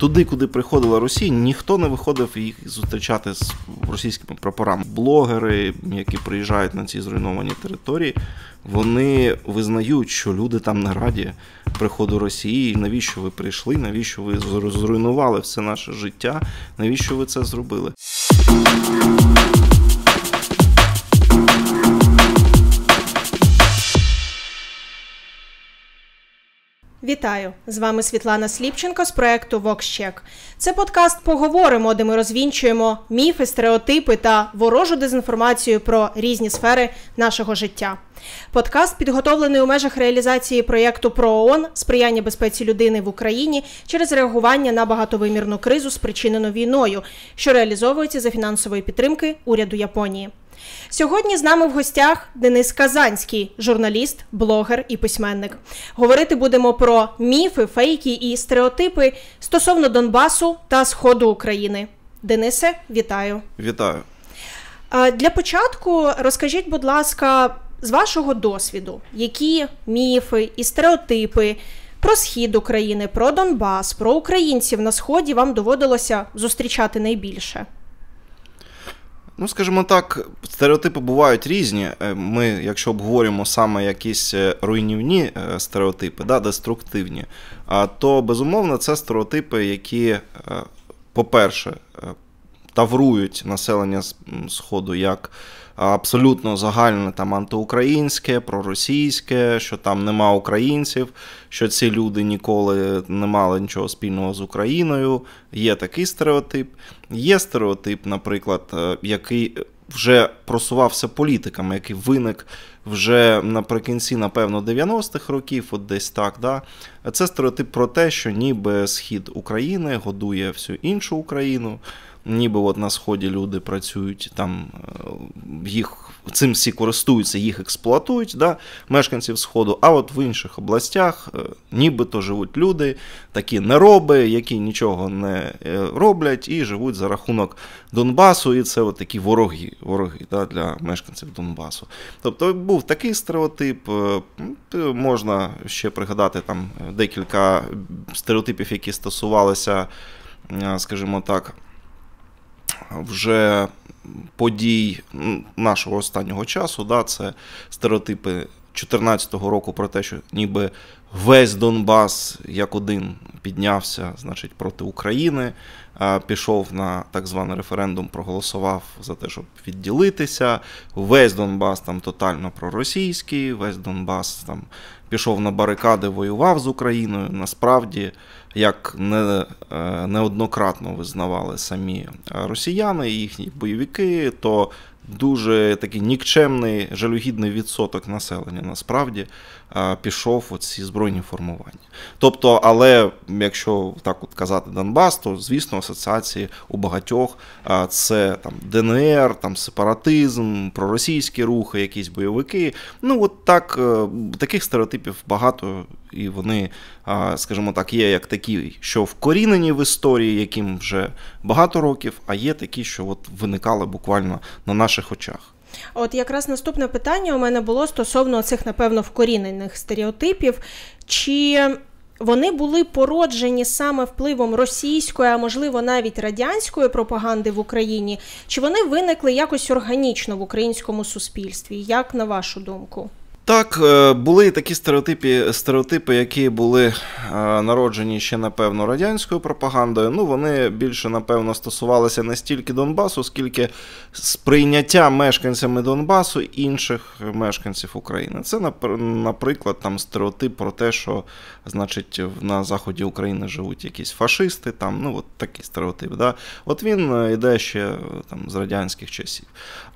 Туди, куди приходила Росія, ніхто не виходив їх зустрічати з російськими прапорами. Блогери, які приїжджають на ці зруйновані території, вони визнають, що люди там не раді приходу Росії. Навіщо ви прийшли? Навіщо ви зруйнували все наше життя? Навіщо ви це зробили? Вітаю з вами Світлана Сліпченко з проекту Вокщек. Це подкаст поговоримо, де ми розвінчуємо міфи, стереотипи та ворожу дезінформацію про різні сфери нашого життя. Подкаст підготовлений у межах реалізації проєкту ПРООН сприяння безпеці людини в Україні через реагування на багатовимірну кризу, спричинену війною, що реалізовується за фінансової підтримки уряду Японії. Сьогодні з нами в гостях Денис Казанський, журналіст, блогер і письменник. Говорити будемо про міфи, фейки і стереотипи стосовно Донбасу та Сходу України. Денисе, вітаю! Вітаю! Для початку розкажіть, будь ласка, з вашого досвіду, які міфи і стереотипи про схід України, про Донбас, про українців на сході вам доводилося зустрічати найбільше? Ну, скажімо так, стереотипи бувають різні. Е, ми, якщо обговорюємо саме якісь е, руйнівні е, стереотипи, да, деструктивні, то безумовно це стереотипи, які, по-перше, таврують населення Сходу як абсолютно загальне там антиукраїнське, проросійське, що там нема українців, що ці люди ніколи не мали нічого спільного з Україною. Є такий стереотип. Є стереотип, наприклад, е, який вже просувався політиками, який виник вже наприкінці, напевно, 90-х років, от десь так. да. Це стереотип про те, що ніби схід України годує всю іншу Україну ніби от на сході люди працюють там, е, їх цим всі користуються, їх експлуатують, да, мешканців Сходу. А от в інших областях е, нібито живуть люди, такі нероби, які нічого не е, роблять, і живуть за рахунок Донбасу. І це от такі вороги вороги да, для мешканців Донбасу. Тобто був такий стереотип, можна ще пригадати там декілька стереотипів, які стосувалися, скажімо так вже подій нашого останнього часу. Да, Це стереотипи 2014 року про те, що ніби весь Донбас як один піднявся, значить, проти України, пішов на так званий референдум, проголосував за те, щоб відділитися. Весь Донбас там тотально проросійський, весь Донбас там пішов на барикади, воював з Україною. Насправді, як не, е, неоднократно визнавали самі росіяни і їхні бойовики, то дуже такий нікчемний жалюгідний відсоток населення насправді пішов у ці збройні формування. Тобто, але якщо так от казати Донбас, то звісно асоціації у багатьох це там ДНР, там сепаратизм, проросійські рухи, якісь бойовики. Ну от так е, таких стереотипів багато, і вони, скажімо так, є як такі, що вкорінені в історії, яким вже багато років, а є такі, що от виникали буквально на наших очах. От якраз наступне питання у мене було стосовно цих, напевно, вкорінених стереотипів. Чи вони були породжені саме впливом російської, а можливо навіть радянської пропаганди в Україні, чи вони виникли якось органічно в українському суспільстві? Як на вашу думку? Так, е, були такі стереотипи, стереотипи, які були е, народжені ще, напевно, радянською пропагандою. Ну, вони більше, напевно, стосувалися не стільки Донбасу, скільки сприйняття мешканцями Донбасу інших мешканців України. Це, наприклад, там стереотип про те, що, значить, на заході України живуть якісь фашисти, там, ну, от такий стереотип. Да? От він йде е, ще там з радянських часів.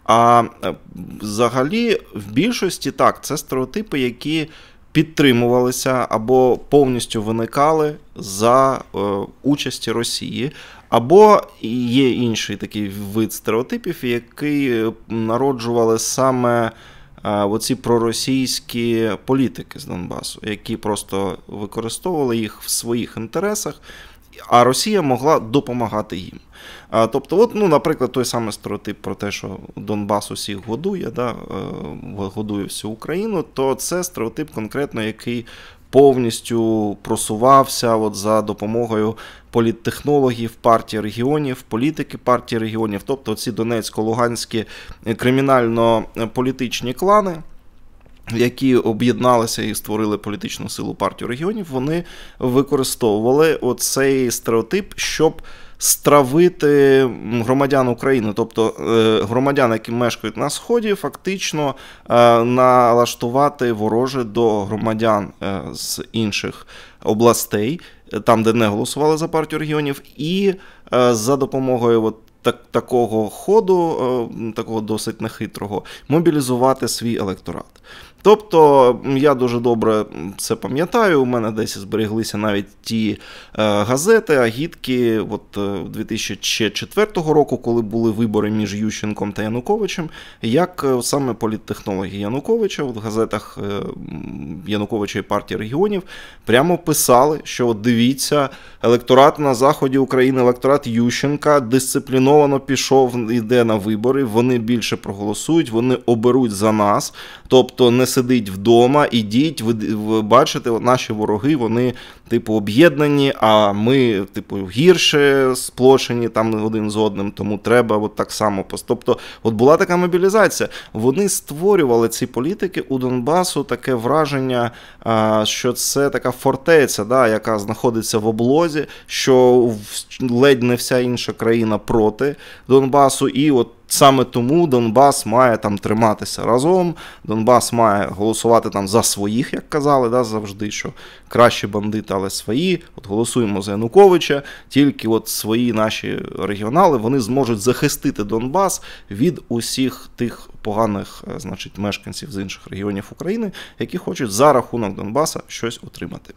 А е, взагалі, в більшості так, це стереотипи, які підтримувалися або повністю виникали за е, участі Росії. Або є інший такий вид стереотипів, який е, народжували саме оці проросійські політики з Донбасу, які просто використовували їх в своїх інтересах, а Росія могла допомагати їм. Тобто, от, ну, наприклад, той самий стереотип про те, що Донбас усіх годує, да, е, годує всю Україну, то це стереотип конкретно, який. Повністю просувався от за допомогою політтехнологів партії регіонів, політики партії регіонів, тобто ці донецько-луганські е, кримінально-політичні клани. Які об'єдналися і створили політичну силу партію регіонів, вони використовували оцей стереотип, щоб стравити громадян України, тобто е, громадян, які мешкають на Сході, фактично е, налаштувати вороже до громадян е, з інших областей, там, де не голосували за партію регіонів, і за допомогою от так, Такого ходу, такого досить нехитрого, мобілізувати свій електорат. Тобто я дуже добре це пам'ятаю. У мене десь збереглися навіть ті е, газети, агітки от 2004 е, року, коли були вибори між Ющенком та Януковичем, як е, саме політтехнологи Януковича в газетах Януковича і партії регіонів прямо писали, що от дивіться, електорат на заході України, електорат Ющенка дисципліновано пішов, іде на вибори. Вони більше проголосують, вони оберуть за нас. Тобто не сидіть вдома, ідіть, ви, ви бачите, наші вороги, вони, типу, об'єднані, а ми, типу, гірше сплочені там один з одним, тому треба от так само. Тобто, от була така мобілізація. Вони створювали ці політики у Донбасу таке враження, що це така фортеця, да, яка знаходиться в облозі, що ледь не вся інша країна проти Донбасу. і от Саме тому Донбас має там триматися разом. Донбас має голосувати там за своїх, як казали, да, завжди, що кращі бандити, але свої. От голосуємо за Януковича. Тільки от свої наші регіонали вони зможуть захистити Донбас від усіх тих поганих, е, значить, мешканців з інших регіонів України, які хочуть за рахунок Донбаса щось отримати.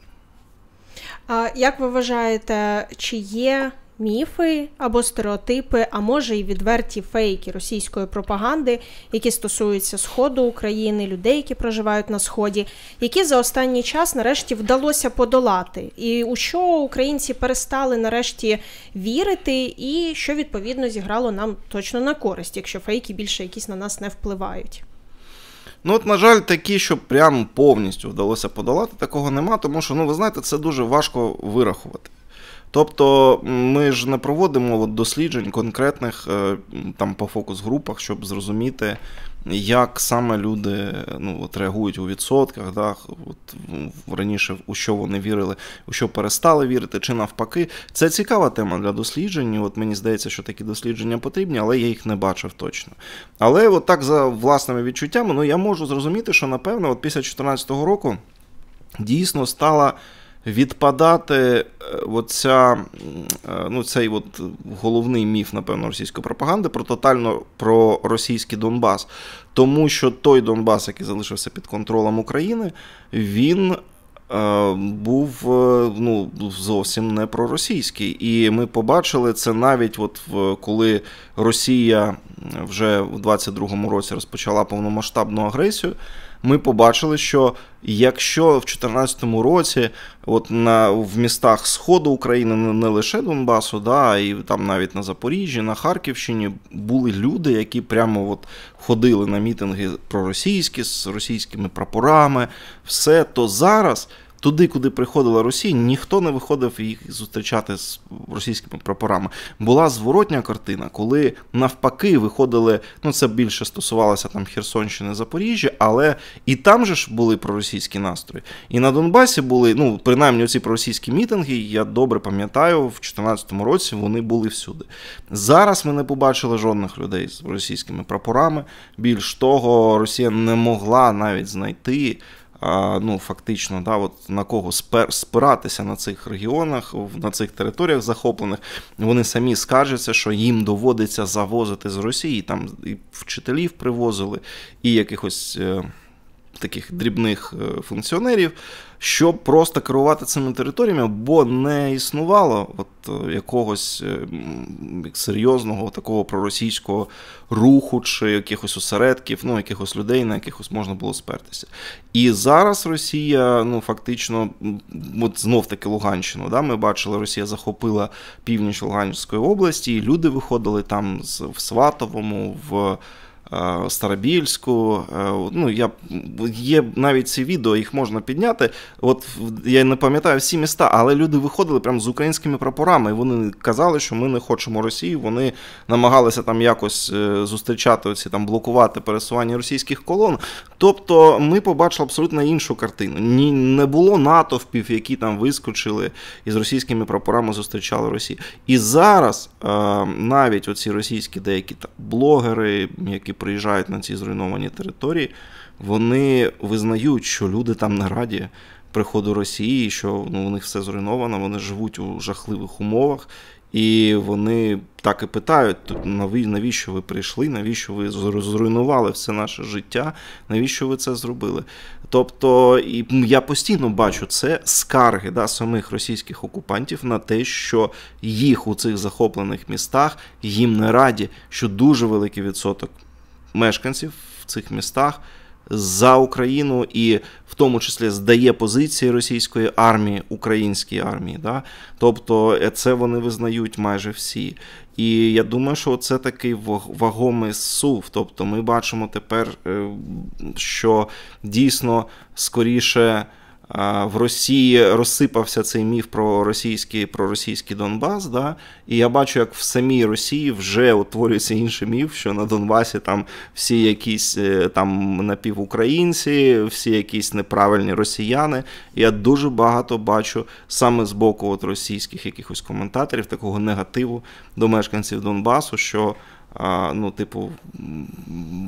А Як ви вважаєте, чи є міфи або стереотипи, а може і відверті фейки російської пропаганди, які стосуються сходу України, людей, які проживають на сході, які за останній час нарешті вдалося подолати, і у що українці перестали нарешті вірити, і що відповідно зіграло нам точно на користь, якщо фейки більше якісь на нас не впливають. Ну, от, на жаль, такі, що прям повністю вдалося подолати, такого нема, тому що, ну, ви знаєте, це дуже важко вирахувати. Тобто ми ж не проводимо от досліджень конкретних е, там по фокус-групах, щоб зрозуміти, як саме люди ну, от реагують у відсотках, да, от, раніше у що вони вірили, у що перестали вірити, чи навпаки. Це цікава тема для досліджень. от Мені здається, що такі дослідження потрібні, але я їх не бачив точно. Але от так за власними відчуттями, ну я можу зрозуміти, що напевно, от після 2014 року дійсно стала відпадати е, оця, е, ну, цей от головний міф, напевно, російської пропаганди про тотально про російський Донбас. Тому що той Донбас, який залишився під контролем України, він. Е, був ну, зовсім не проросійський. І ми побачили це навіть, от коли Росія вже у 22-му році розпочала повномасштабну агресію ми побачили, що якщо в 2014 році, от на в містах Сходу України, не лише Донбасу, да, і там навіть на Запоріжжі, на Харківщині були люди, які прямо от ходили на мітинги проросійські з російськими прапорами, все то зараз туди, куди приходила Росія, ніхто не виходив їх зустрічати з російськими прапорами. Була зворотня картина, коли навпаки виходили. Ну це більше стосувалося там Херсонщини, Запоріжжя, але і там же ж були проросійські настрої. І на Донбасі були, ну принаймні, ці проросійські мітинги. Я добре пам'ятаю, в 2014 році вони були всюди. Зараз ми не побачили жодних людей з російськими прапорами. Більш того, Росія не могла навіть знайти ну, фактично, да, от на кого спер спиратися на цих регіонах, на цих територіях захоплених, вони самі скаржаться, що їм доводиться завозити з Росії там і вчителів привозили, і якихось. Е, таких дрібних е, функціонерів, щоб просто керувати цими територіями, бо не існувало от е, якогось е, серйозного такого проросійського руху чи якихось осередків, ну якихось людей, на якихось можна було спертися. І зараз Росія, ну фактично, от знов таки Луганщину. Да, Ми бачили, Росія захопила північ Луганської області, і люди виходили там в Сватовому. в Е, Старобільську. Е, ну, я, Є навіть ці відео, їх можна підняти. От Я не пам'ятаю всі міста, але люди виходили прямо з українськими прапорами. і Вони казали, що ми не хочемо Росії. Вони намагалися там якось е, зустрічати оці там блокувати пересування російських колон. Тобто ми побачили абсолютно іншу картину. Ні, Не було натовпів, які там вискочили і з російськими прапорами зустрічали Росію. І зараз навіть оці російські деякі там блогери, які приїжджають на ці зруйновані території, вони визнають, що люди там не раді приходу Росії, що ну, у них все зруйновано, вони живуть у жахливих умовах. І вони так і питають: навіщо ви прийшли? Навіщо ви зруйнували все наше життя? Навіщо ви це зробили? Тобто, і я постійно бачу це скарги да, самих російських окупантів на те, що їх у цих захоплених містах їм не раді, що дуже великий відсоток мешканців в цих містах за Україну і в тому числі здає позиції російської армії українській армії. Да? Тобто е, це вони визнають майже всі. І я думаю, що це такий вагомий сув. Тобто, ми бачимо тепер, е, що дійсно скоріше. В Росії розсипався цей міф про російський про російський Донбас. Да? І я бачу, як в самій Росії вже утворюється інший міф, що на Донбасі там всі якісь е, там напівукраїнці, всі якісь неправильні росіяни. Я дуже багато бачу саме з боку от російських якихось коментаторів, такого негативу до мешканців Донбасу. що ну, типу,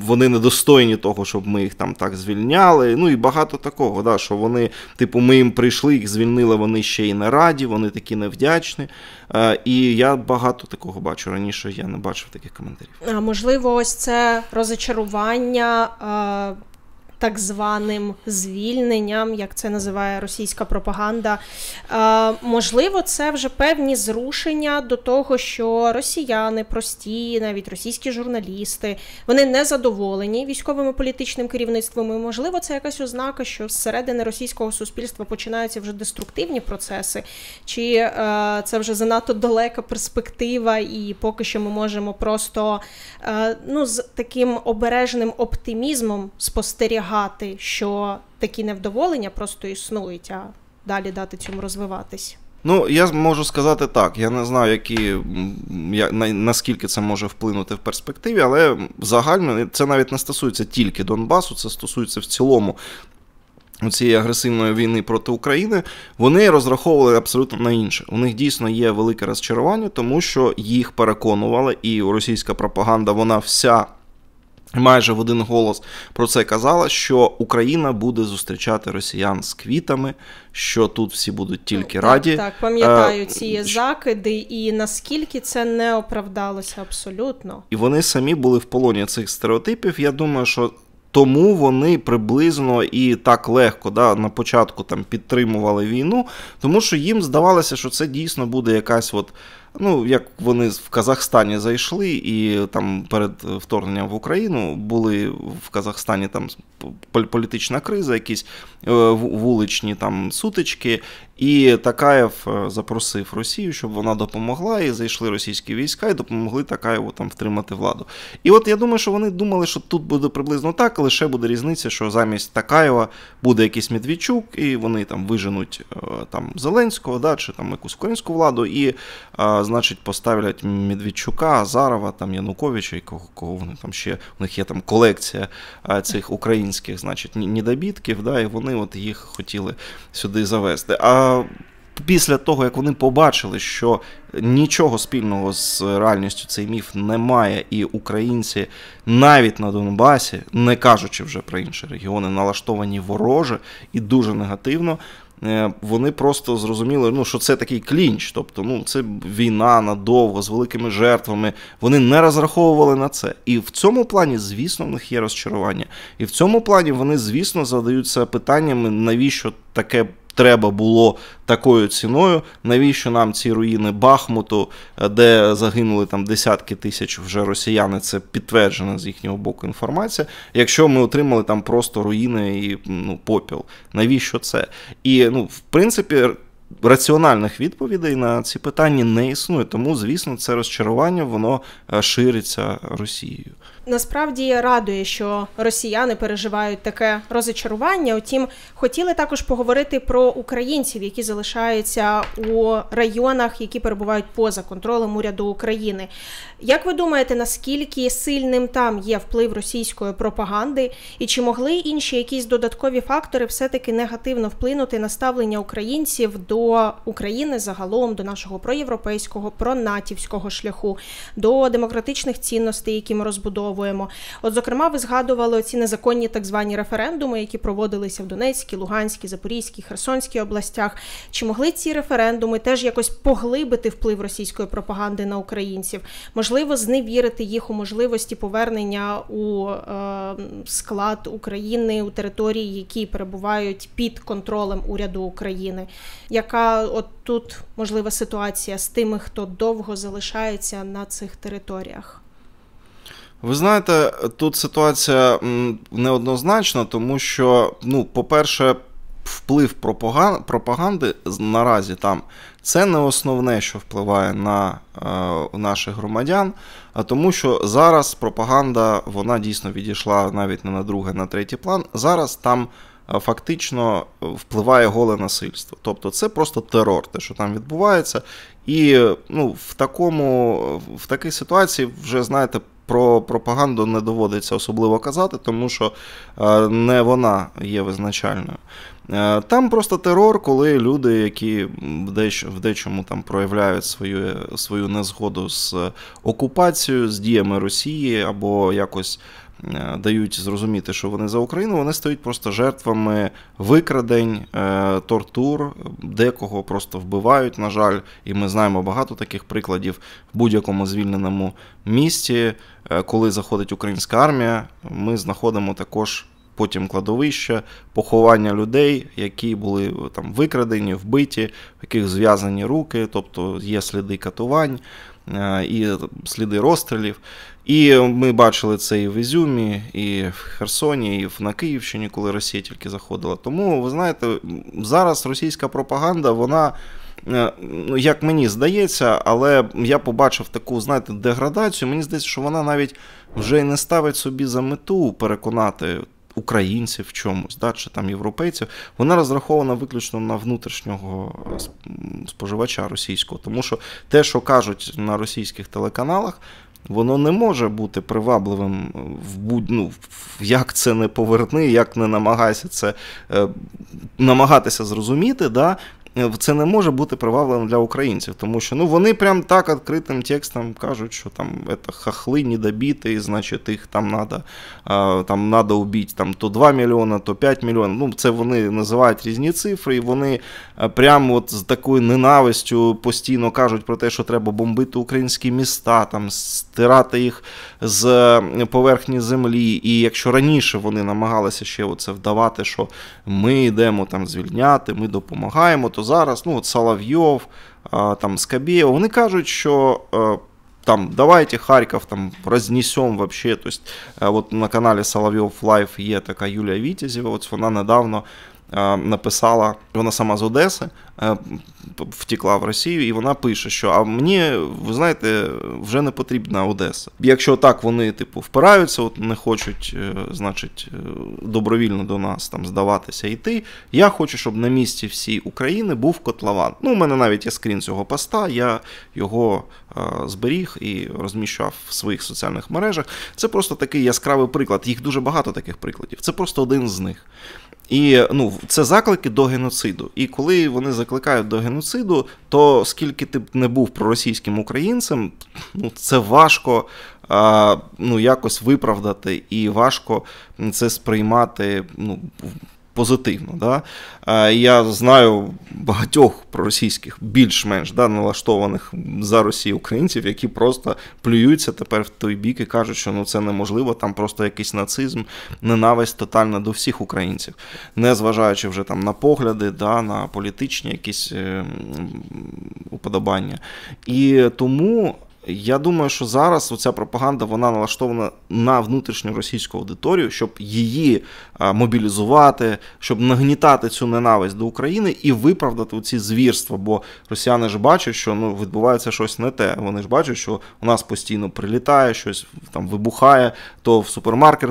вони недостойні того, щоб ми їх там так звільняли. Ну і багато такого, да, що вони, типу, ми їм прийшли, їх звільнили, вони ще й на раді, вони такі невдячні. Е, і я багато такого бачу. Раніше я не бачив таких коментарів. А можливо, ось це розочарування. Е, так званим звільненням, як це називає російська пропаганда. Можливо, це вже певні зрушення до того, що росіяни прості, навіть російські журналісти, вони не задоволені військовим і політичним керівництвом. І можливо, це якась ознака, що зсередини російського суспільства починаються вже деструктивні процеси, чи е, це вже занадто далека перспектива, і поки що ми можемо просто е, ну, з таким обережним оптимізмом спостерігати зберігати, що такі невдоволення просто існують, а далі дати цьому розвиватись. Ну, я можу сказати так. Я не знаю, які я, на, наскільки це може вплинути в перспективі, але загально це навіть не стосується тільки Донбасу, це стосується в цілому цієї агресивної війни проти України. Вони розраховували абсолютно на інше. У них дійсно є велике розчарування, тому що їх переконували, і російська пропаганда вона вся майже в один голос про це казала, що Україна буде зустрічати росіян з квітами, що тут всі будуть тільки ну, раді. Так, так пам'ятаю е, ці закиди, і наскільки це не оправдалося абсолютно, і вони самі були в полоні цих стереотипів. Я думаю, що. Тому вони приблизно і так легко да, на початку там підтримували війну, тому що їм здавалося, що це дійсно буде якась от Ну, як вони в Казахстані зайшли, і там перед вторгненням в Україну були в Казахстані там політична криза, якісь е, вуличні там сутички. І Такаєв е, запросив Росію, щоб вона допомогла, і зайшли російські війська і допомогли Такаєву там втримати владу. І от я думаю, що вони думали, що тут буде приблизно так, лише буде різниця, що замість Такаєва буде якийсь Медведчук, і вони там виженуть е, там Зеленського, да, чи там якусь українську владу. і значить, поставлять Медведчука, Азарова, там Януковича і кого, кого вони там ще у них є там колекція цих українських, значить, недобітків, да, і вони от їх хотіли сюди завести. А Після того, як вони побачили, що нічого спільного з реальністю цей міф немає, і українці навіть на Донбасі, не кажучи вже про інші регіони, налаштовані вороже і дуже негативно, Е, вони просто зрозуміли, ну, що це такий клінч, тобто ну, це війна надовго з великими жертвами. Вони не розраховували на це. І в цьому плані, звісно, в них є розчарування. І в цьому плані вони, звісно, задаються питаннями, навіщо таке треба було такою ціною. Навіщо нам ці руїни Бахмуту, е, де загинули там десятки тисяч вже росіяни? Це підтверджена з їхнього боку інформація. Якщо ми отримали там просто руїни і ну, попіл, навіщо це? І ну, в принципі. Раціональних відповідей на ці питання не існує, тому звісно, це розчарування воно е, шириться Росією. Насправді радує, що росіяни переживають таке розочарування? Утім, хотіли також поговорити про українців, які залишаються у районах, які перебувають поза контролем уряду України. Як ви думаєте, наскільки сильним там є вплив російської пропаганди, і чи могли інші якісь додаткові фактори все таки негативно вплинути на ставлення українців до? до України загалом, до нашого проєвропейського, пронатівського шляху, до демократичних цінностей, які ми розбудовуємо. От, зокрема, ви згадували ці незаконні так звані референдуми, які проводилися в Донецькій, Луганській, Запорізькій, Херсонській областях. Чи могли ці референдуми теж якось поглибити вплив російської пропаганди на українців? Можливо, зневірити їх у можливості повернення у е, склад України у території, які перебувають під контролем уряду України. Як яка от тут можлива ситуація з тими, хто довго залишається на цих територіях? Ви знаєте, тут ситуація неоднозначна, тому що, ну, по-перше, вплив пропаганди наразі там це не основне, що впливає на е, наших громадян, а тому, що зараз пропаганда вона дійсно відійшла навіть не на другий, на третій план. Зараз там Е, фактично е, впливає голе насильство. Тобто це просто терор, те, що там відбувається. І ну, в такому, в такій ситуації вже знаєте. Про пропаганду не доводиться особливо казати, тому що е, не вона є визначальною. Там просто терор, коли люди, які в дечому там проявляють свою свою незгоду з окупацією, з діями Росії або якось Е, дають зрозуміти, що вони за Україну, вони стають просто жертвами викрадень, е, тортур, декого просто вбивають, на жаль, і ми знаємо багато таких прикладів в будь-якому звільненому місті. Е, коли заходить українська армія, ми знаходимо також. Потім кладовище, поховання людей, які були там викрадені, вбиті, в яких зв'язані руки, тобто є сліди катувань. Е, і сліди розстрілів. І ми бачили це і в Ізюмі, і в Херсоні, і на Київщині, коли Росія тільки заходила. Тому ви знаєте, зараз російська пропаганда, вона. Е, ну Як мені здається, але я побачив таку, знаєте, деградацію. Мені здається, що вона навіть вже й не ставить собі за мету переконати українців в чомусь, да, чи там європейців, вона розрахована виключно на внутрішнього е, споживача російського, тому що те, що кажуть на російських телеканалах. Воно не може бути привабливим в будь ну, як це не поверни, як не намагайся це е, намагатися зрозуміти. Да? це не може бути привабливим для українців, тому що ну вони прям так відкритим текстом кажуть, що там это, хахли, недобіти, значить їх там надо, там надо убити там, то 2 мільйона, то 5 мільйонів. Ну, це вони називають різні цифри, і вони е, прямо от з такою ненавистю постійно кажуть про те, що треба бомбити українські міста, там стирати їх з е, поверхні землі. І якщо раніше вони намагалися ще оце вдавати, що ми йдемо там звільняти, ми допомагаємо, то зараз, ну от Соловйов, там Скабєєв, вони кажуть, що там давайте Харків там рознесемо вообще. Тобто, от на каналі Соловйов Лайф є така Юлія Вітязєва, от вона недавно Е, написала, вона сама з Одеси е, втікла в Росію, і вона пише, що а мені, ви знаєте, вже не потрібна Одеса. Якщо так вони, типу, впираються, от не хочуть, е, значить, добровільно до нас там здаватися йти. Я хочу, щоб на місці всій України був котлован. Ну, у мене навіть є скрін цього поста, я його зберіг і розміщав в своїх соціальних мережах. Це просто такий яскравий приклад. Їх дуже багато таких прикладів. Це просто один з них. І ну, це заклики до геноциду. І коли вони закликають до геноциду, то скільки ти б не був проросійським українцем, ну це важко а, ну, якось виправдати, і важко це сприймати ну, позитивно. Да? Я знаю багатьох проросійських, більш-менш да, налаштованих за Росію українців, які просто плюються тепер в той бік і кажуть, що ну це неможливо, там просто якийсь нацизм, ненависть тотальна до всіх українців, не зважаючи вже там на погляди, да, на політичні якісь ем, уподобання. І тому. Я думаю, що зараз оця пропаганда вона налаштована на внутрішню російську аудиторію, щоб її е, мобілізувати, щоб нагнітати цю ненависть до України і виправдати ці звірства. Бо росіяни ж бачать, що ну відбувається щось не те. Вони ж бачать, що у нас постійно прилітає, щось там вибухає, то в супермаркет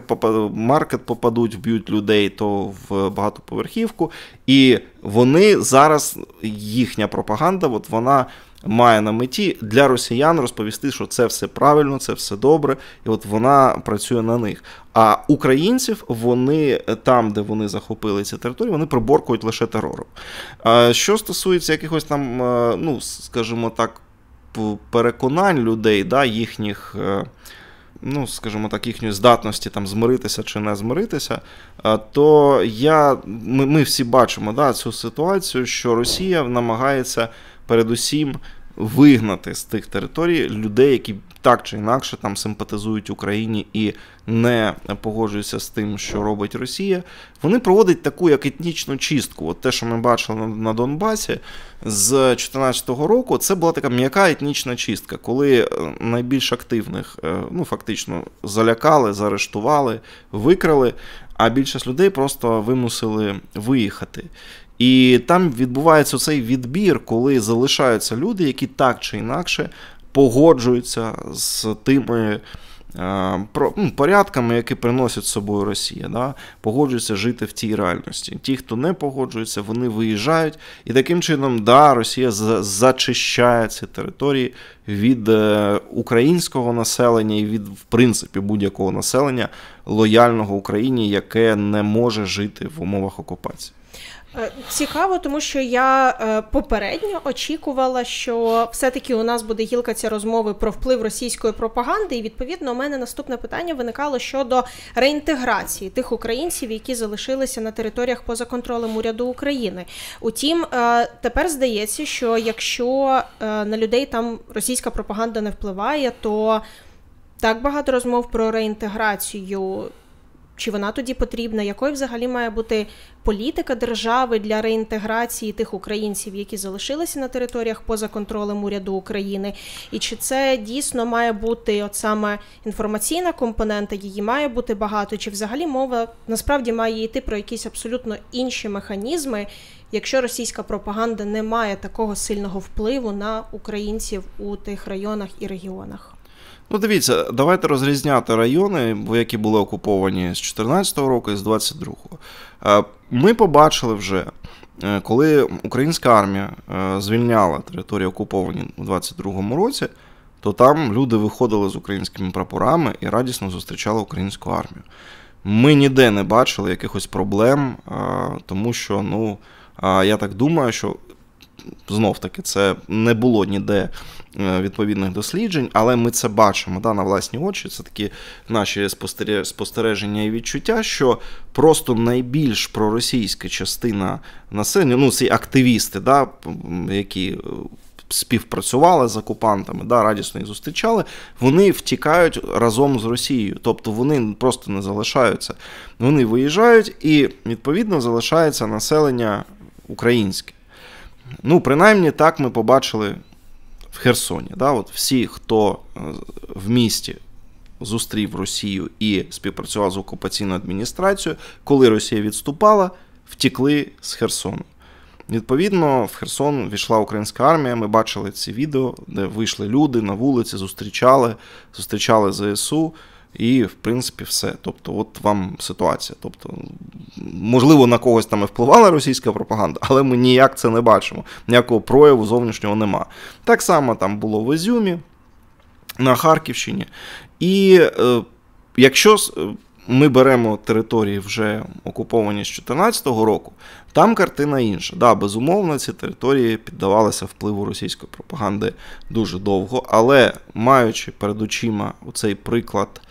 маркет попадуть, вб'ють людей, то в багатоповерхівку. І вони зараз їхня пропаганда, от вона має на меті для росіян розповісти, що це все правильно, це все добре, і от вона працює на них. А українців вони е, там, де вони захопили ці території, вони приборкують лише терором. Що стосується якихось там, е, ну скажімо так, переконань людей, да, їхніх. Е, ну, скажімо так, їхньої здатності там змиритися чи не змиритися, то я, ми ми всі бачимо да, цю ситуацію, що Росія намагається передусім вигнати з тих територій людей, які так чи інакше там симпатизують Україні і не погоджуються з тим, що робить Росія. Вони проводять таку як етнічну чистку. От те, що ми бачили на Донбасі з 2014 року, це була така м'яка етнічна чистка, коли е, найбільш активних е, ну фактично залякали, заарештували, викрали. А більшість людей просто вимусили виїхати. І там відбувається цей відбір, коли залишаються люди, які так чи інакше погоджуються з тими е, ну, порядками, які приносять з собою Росія, да? погоджуються жити в тій реальності. Ті, хто не погоджується, вони виїжджають. І таким чином, да, Росія зачищає ці території від е, українського населення і від, в принципі, будь-якого населення лояльного Україні, яке не може жити в умовах окупації. Е, цікаво, тому що я е, попередньо очікувала, що все-таки у нас буде гілка ця розмови про вплив російської пропаганди, і відповідно у мене наступне питання виникало щодо реінтеграції тих українців, які залишилися на територіях поза контролем уряду України. Утім, е, тепер здається, що якщо на людей там російська пропаганда не впливає, то так багато розмов про реінтеграцію чи вона тоді потрібна? Якою взагалі має бути політика держави для реінтеграції тих українців, які залишилися на територіях поза контролем уряду України? І чи це дійсно має бути от саме інформаційна компонента? Її має бути багато? Чи взагалі мова насправді має йти про якісь абсолютно інші механізми, якщо російська пропаганда не має такого сильного впливу на українців у тих районах і регіонах? Ну, дивіться, давайте розрізняти райони, які були окуповані з 2014 року і з 22-го. Е, ми побачили вже, е, коли українська армія е, звільняла території окуповані у 22-му році, то там люди виходили з українськими прапорами і радісно зустрічали українську армію. Ми ніде не бачили якихось проблем, тому що, ну я так думаю, що знов таки це не було ніде е, відповідних досліджень, але ми це бачимо да, на власні очі. Це такі наші спостереження і відчуття, що просто найбільш проросійська частина населення, ну ці активісти, да, які. Е, співпрацювали з окупантами, да, радісно їх зустрічали, вони втікають разом з Росією. Тобто вони просто не залишаються. Вони виїжджають і, відповідно, залишається населення українське. Ну, принаймні, так ми побачили в Херсоні. Да? От Всі, хто е, в місті зустрів Росію і співпрацював з окупаційною адміністрацією, коли Росія відступала, втікли з Херсону. Відповідно, в Херсон війшла українська армія. Ми бачили ці відео, де вийшли люди на вулиці, зустрічали, зустрічали ЗСУ. І, в принципі, все. Тобто, от вам ситуація. Тобто, можливо, на когось там і впливала російська пропаганда, але ми ніяк це не бачимо. Ніякого прояву зовнішнього нема. Так само там було в Ізюмі, на Харківщині. І е, якщо е, ми беремо території вже окуповані з 2014 року, там картина інша. Да, безумовно, ці території піддавалися впливу російської пропаганди дуже довго, але маючи перед очима цей приклад.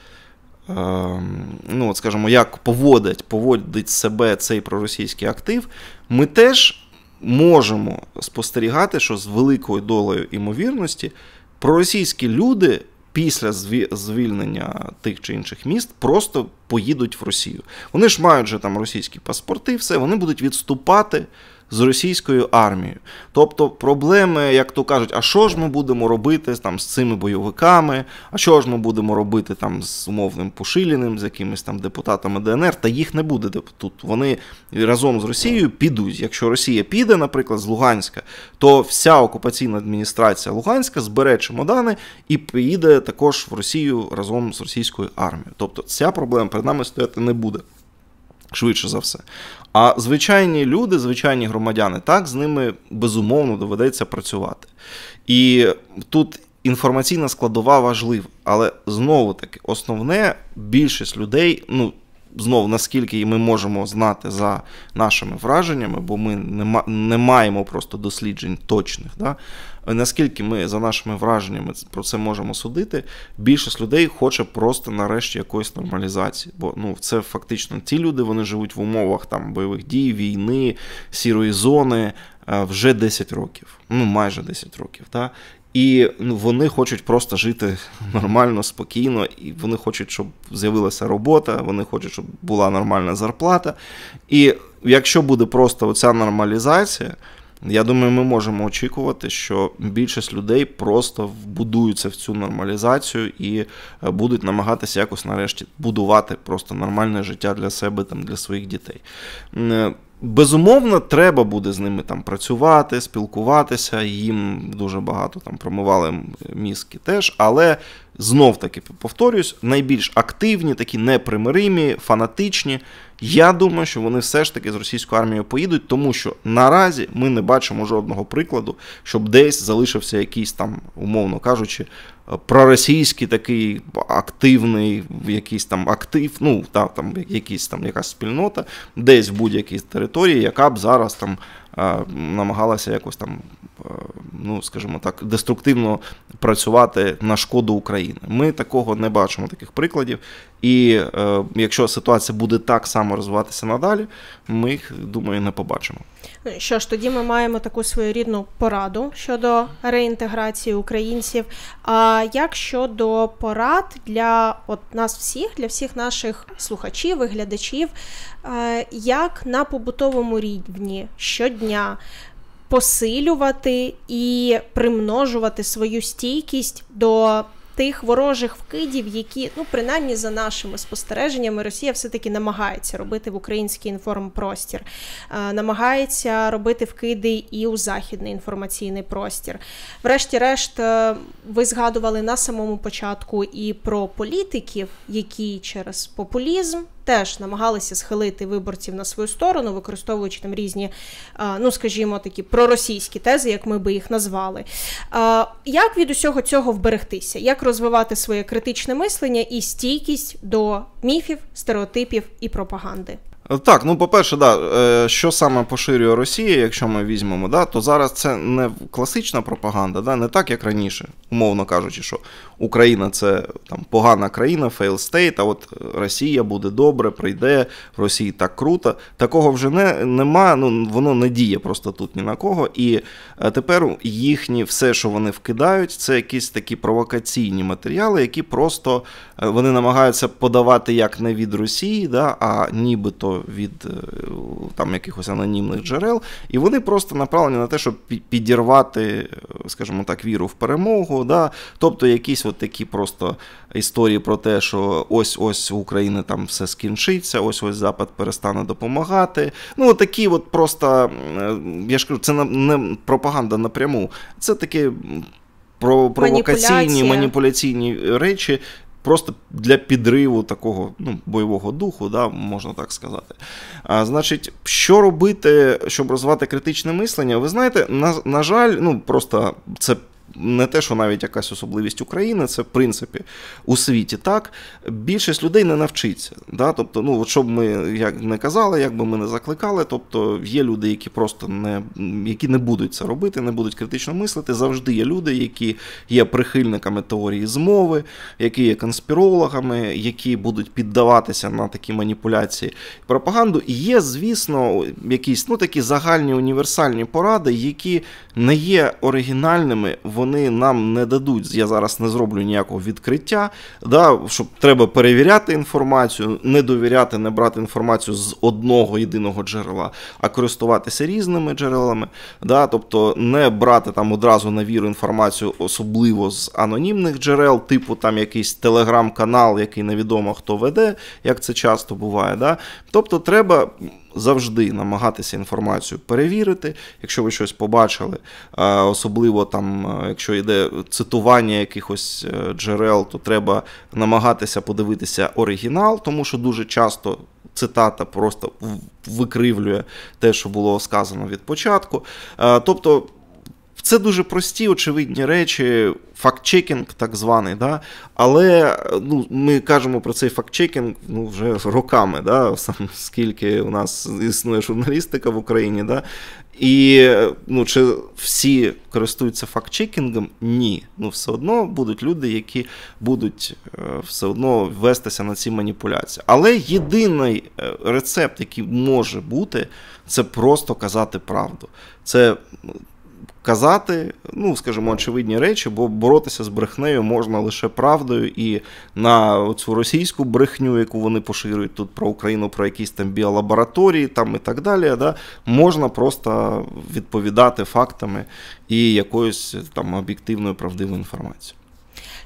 Ем, ну, от, скажімо, як поводить поводить себе цей проросійський актив, ми теж можемо спостерігати, що з великою долею імовірності проросійські люди. Після звільнення тих чи інших міст просто поїдуть в Росію. Вони ж мають же там російські паспорти, все вони будуть відступати з російською армією. Тобто проблеми, як то кажуть, а що ж ми будемо робити там з цими бойовиками, а що ж ми будемо робити там з умовним Пушиліним, з якимись там депутатами ДНР, та їх не буде тут. Вони разом з Росією підуть. Якщо Росія піде, наприклад, з Луганська, то вся окупаційна адміністрація Луганська збере чемодани і поїде також в Росію разом з російською армією. Тобто ця проблема перед нами стояти не буде швидше за все. А звичайні люди, звичайні громадяни, так з ними безумовно доведеться працювати. І тут інформаційна складова важлива, але знову таки основне більшість людей, ну Знов наскільки ми можемо знати за нашими враженнями, бо ми не маємо просто досліджень точних. Да? Наскільки ми за нашими враженнями про це можемо судити, більшість людей хоче просто нарешті якоїсь нормалізації. Бо ну це фактично ті люди, вони живуть в умовах там бойових дій, війни, сірої зони. Е, вже 10 років, ну майже 10 років, та і ну, вони хочуть просто жити нормально, спокійно, і вони хочуть, щоб з'явилася робота, вони хочуть, щоб була нормальна зарплата. І якщо буде просто оця нормалізація, я думаю, ми можемо очікувати, що більшість людей просто вбудуються в цю нормалізацію і е, будуть намагатися якось нарешті будувати просто нормальне життя для себе, там, для своїх дітей. Е, Безумовно, треба буде з ними там працювати, спілкуватися. Їм дуже багато там промивали мізки теж. Але знов таки повторюсь, найбільш активні, такі непримиримі, фанатичні я думаю, що вони все ж таки з російською армією поїдуть, тому що наразі ми не бачимо жодного прикладу, щоб десь залишився якийсь там, умовно кажучи, проросійський такий активний, якийсь там актив, ну та, там якийсь там якась спільнота, десь в будь-якій території, яка б зараз там намагалася якось там, е, ну скажімо так, деструктивно працювати на шкоду України. Ми такого не бачимо, таких прикладів. І е, якщо ситуація буде так само розвиватися надалі, ми їх думаю не побачимо. Що ж, тоді ми маємо таку своєрідну пораду щодо реінтеграції українців. А як щодо порад для от нас всіх, для всіх наших слухачів і глядачів, е, як на побутовому рівні щодня? рівня посилювати і примножувати свою стійкість до. Тих ворожих вкидів, які ну принаймні за нашими спостереженнями, Росія все-таки намагається робити в український інформпростір, е, намагається робити вкиди і у західний інформаційний простір. Врешті-решт, е, ви згадували на самому початку і про політиків, які через популізм теж намагалися схилити виборців на свою сторону, використовуючи там різні, ну скажімо, такі проросійські тези, як ми би їх назвали. Як від усього цього вберегтися? Як розвивати своє критичне мислення і стійкість до міфів, стереотипів і пропаганди? Так, ну по-перше, да, е, що саме поширює Росія, якщо ми візьмемо, да, то зараз це не класична пропаганда, да, не так як раніше, умовно кажучи, що Україна це там погана країна, фейл стейт, а от Росія буде добре, прийде, в Росії так круто. Такого вже не, нема, ну воно не діє просто тут ні на кого. І е, тепер їхні все, що вони вкидають, це якісь такі провокаційні матеріали, які просто е, вони намагаються подавати як не від Росії, да, а нібито від е, там якихось анонімних джерел, і вони просто направлені на те, щоб підірвати, е, скажімо так, віру в перемогу. Да? Тобто якісь от такі просто історії про те, що ось-ось у України там все скінчиться, ось ось Запад перестане допомагати. Ну, от такі от просто, е, я ж кажу, це не пропаганда напряму. Це такі Про провокаційні маніпуляційні речі, Просто для підриву такого ну, бойового духу, да, можна так сказати. А, Значить, що робити, щоб розвивати критичне мислення? Ви знаєте, на на жаль, ну просто це не те, що навіть якась особливість України, це в принципі у світі так. Більшість людей не навчиться. Да? Тобто, ну от щоб ми як не казали, як би ми не закликали, тобто є люди, які просто не які не будуть це робити, не будуть критично мислити. Завжди є люди, які є прихильниками теорії змови, які є конспірологами, які будуть піддаватися на такі маніпуляції пропаганду. І є, звісно, якісь ну такі загальні універсальні поради, які не є оригінальними в вони нам не дадуть. Я зараз не зроблю ніякого відкриття. да, Щоб треба перевіряти інформацію, не довіряти, не брати інформацію з одного єдиного джерела, а користуватися різними джерелами. Да, Тобто не брати там одразу на віру інформацію, особливо з анонімних джерел, типу там якийсь телеграм-канал, який невідомо хто веде, як це часто буває. Да? Тобто треба завжди намагатися інформацію перевірити. Якщо ви щось побачили, е, особливо там, е, якщо йде цитування якихось е, джерел, то треба намагатися подивитися оригінал, тому що дуже часто. Цитата просто викривлює те, що було сказано від початку. Тобто це дуже прості, очевидні речі, факт-чекінг, так званий. да? Але ну, ми кажемо про цей фактчекінг ну, вже роками, да? Сам, скільки у нас існує журналістика в Україні. Да? І ну, чи всі користуються факт-чекінгом? Ні. Ну, Все одно будуть люди, які будуть е, все одно вестися на ці маніпуляції. Але єдиний е, рецепт, який може бути, це просто казати правду. Це казати, ну скажімо, очевидні речі, бо боротися з брехнею можна лише правдою, і на цю російську брехню, яку вони поширюють тут про Україну, про якісь там біолабораторії, там і так далі, да, можна просто відповідати фактами і якоюсь там об'єктивною правдивою інформацією.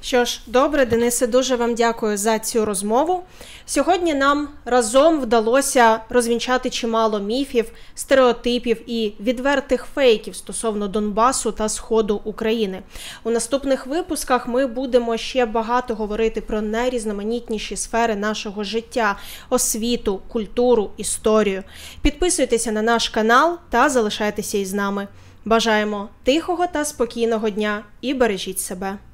Що ж, добре, Денисе, дуже вам дякую за цю розмову. Сьогодні нам разом вдалося розвінчати чимало міфів, стереотипів і відвертих фейків стосовно Донбасу та Сходу України. У наступних випусках ми будемо ще багато говорити про найрізноманітніші сфери нашого життя, освіту, культуру, історію. Підписуйтеся на наш канал та залишайтеся із нами. Бажаємо тихого та спокійного дня і бережіть себе.